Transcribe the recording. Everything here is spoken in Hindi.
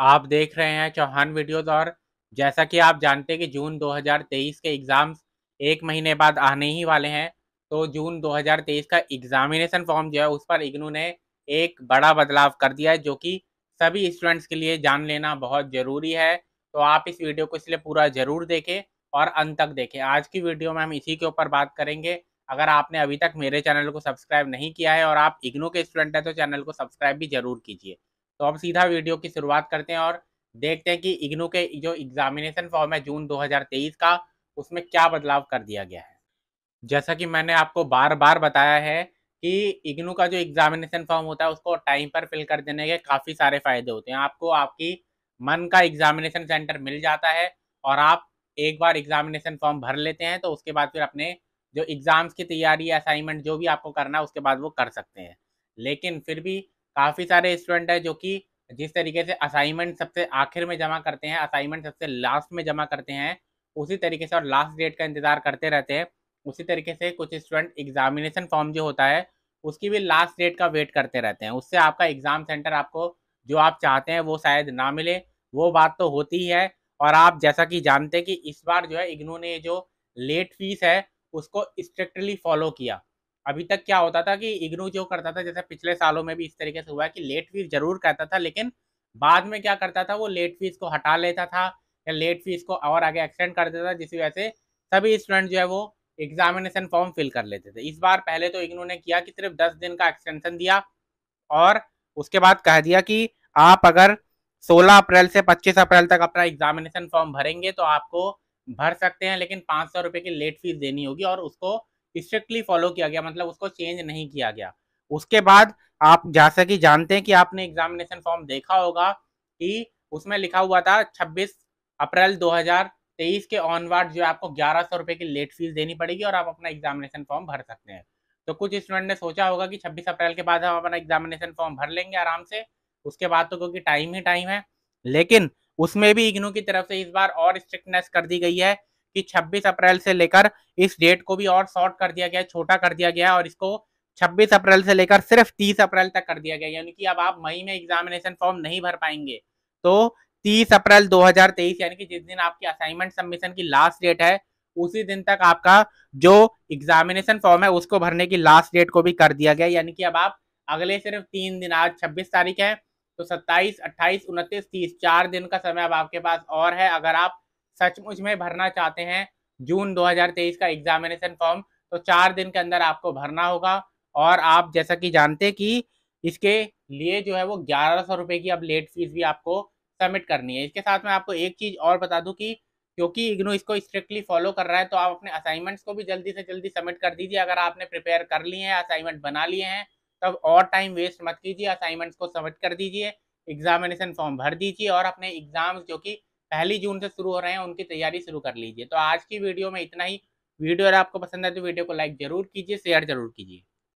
आप देख रहे हैं चौहान वीडियोज और जैसा कि आप जानते हैं कि जून 2023 के एग्ज़ाम्स एक महीने बाद आने ही वाले हैं तो जून 2023 का एग्ज़ामिनेशन फॉर्म जो है उस पर इग्नू ने एक बड़ा बदलाव कर दिया है जो कि सभी स्टूडेंट्स के लिए जान लेना बहुत ज़रूरी है तो आप इस वीडियो को इसलिए पूरा ज़रूर देखें और अंत तक देखें आज की वीडियो में हम इसी के ऊपर बात करेंगे अगर आपने अभी तक मेरे चैनल को सब्सक्राइब नहीं किया है और आप इग्नू के स्टूडेंट हैं तो चैनल को सब्सक्राइब भी जरूर कीजिए तो हम सीधा वीडियो की शुरुआत करते हैं और देखते हैं कि इग्नू के जो एग्जामिनेशन फॉर्म है जून 2023 का उसमें क्या बदलाव कर दिया गया है जैसा कि मैंने आपको बार बार बताया है कि इग्नू का जो एग्जामिनेशन फॉर्म होता है उसको टाइम पर फिल कर देने के काफ़ी सारे फायदे होते हैं आपको आपकी मन का एग्जामिनेशन सेंटर मिल जाता है और आप एक बार एग्जामिनेशन फॉर्म भर लेते हैं तो उसके बाद फिर अपने जो एग्ज़ाम्स की तैयारी असाइनमेंट जो भी आपको करना है उसके बाद वो कर सकते हैं लेकिन फिर भी काफ़ी सारे स्टूडेंट हैं जो कि जिस तरीके से असाइनमेंट सबसे आखिर में जमा करते हैं असाइनमेंट सबसे लास्ट में जमा करते हैं उसी तरीके से और लास्ट डेट का इंतज़ार करते रहते हैं उसी तरीके से कुछ स्टूडेंट एग्जामिनेशन फॉर्म जो होता है उसकी भी लास्ट डेट का वेट करते रहते हैं उससे आपका एग्ज़ाम सेंटर आपको जो आप चाहते हैं वो शायद ना मिले वो बात तो होती ही है और आप जैसा कि जानते हैं कि इस बार जो है इग्नू ने जो लेट फीस है उसको स्ट्रिक्टली फॉलो किया अभी तक क्या होता था कि इग्नू जो करता था जैसे पिछले सालों में भी इस तरीके से हुआ कि लेट फीस जरूर कहता था लेकिन बाद में क्या करता था वो लेट फीस को हटा लेता था या लेट फीस को और आगे एक्सटेंड कर देता था जिसकी वजह से सभी स्टूडेंट जो है वो एग्जामिनेशन फॉर्म फिल कर लेते थे इस बार पहले तो इग्नू ने किया कि सिर्फ दस दिन का एक्सटेंशन दिया और उसके बाद कह दिया कि आप अगर सोलह अप्रैल से पच्चीस अप्रैल तक अपना एग्जामिनेशन फॉर्म भरेंगे तो आपको भर सकते हैं लेकिन पाँच सौ रुपये की लेट फीस देनी होगी और उसको स्ट्रिक्टली फॉलो किया गया मतलब उसको चेंज नहीं किया गया उसके बाद आप जैसा कि जानते हैं कि आपने एग्जामिनेशन फॉर्म देखा होगा कि उसमें लिखा हुआ था 26 अप्रैल 2023 के ऑनवर्ड जो आपको ग्यारह सौ रुपए की लेट फीस देनी पड़ेगी और आप अपना एग्जामिनेशन फॉर्म भर सकते हैं तो कुछ स्टूडेंट ने सोचा होगा कि 26 अप्रैल के बाद हम अपना एग्जामिनेशन फॉर्म भर लेंगे आराम से उसके बाद तो क्योंकि टाइम ही टाइम है लेकिन उसमें भी इग्नू की तरफ से इस बार और स्ट्रिक्टनेस कर दी गई है कि 26 अप्रैल से लेकर इस डेट को भी और शॉर्ट कर दिया गया छोटा कर दिया गया और इसको 26 अप्रैल से लेकर सिर्फ 30 अप्रैल तक कर दिया गया यानी कि अब आप मई में एग्जामिनेशन फॉर्म नहीं भर पाएंगे तो 30 अप्रैल 2023 यानी कि जिस दिन आपकी असाइनमेंट सबमिशन की लास्ट डेट है उसी दिन तक आपका जो एग्जामिनेशन फॉर्म है उसको भरने की लास्ट डेट को भी कर दिया गया यानी कि अब आप अगले सिर्फ तीन दिन आज छब्बीस तारीख है तो सत्ताईस अट्ठाईस उनतीस तीस चार दिन का समय अब आपके पास और है अगर आप सचमुच में भरना चाहते हैं जून 2023 का एग्जामिनेशन फॉर्म तो चार दिन के अंदर आपको भरना होगा और आप जैसा कि जानते कि इसके लिए जो है वो ग्यारह सौ रुपये की अब लेट फीस भी आपको सबमिट करनी है इसके साथ में आपको एक चीज़ और बता दूँ कि क्योंकि इग्नू इसको स्ट्रिक्टली फॉलो कर रहा है तो आप अपने असाइनमेंट्स को भी जल्दी से जल्दी सबमिट कर दीजिए अगर आपने प्रिपेयर कर लिए हैं असाइनमेंट बना लिए हैं तब और टाइम वेस्ट मत कीजिए असाइनमेंट्स को सबमिट कर दीजिए एग्जामिनेशन फॉर्म भर दीजिए और अपने एग्जाम्स जो कि पहली जून से शुरू हो रहे हैं उनकी तैयारी शुरू कर लीजिए तो आज की वीडियो में इतना ही वीडियो अगर आपको पसंद आए तो वीडियो को लाइक जरूर कीजिए शेयर जरूर कीजिए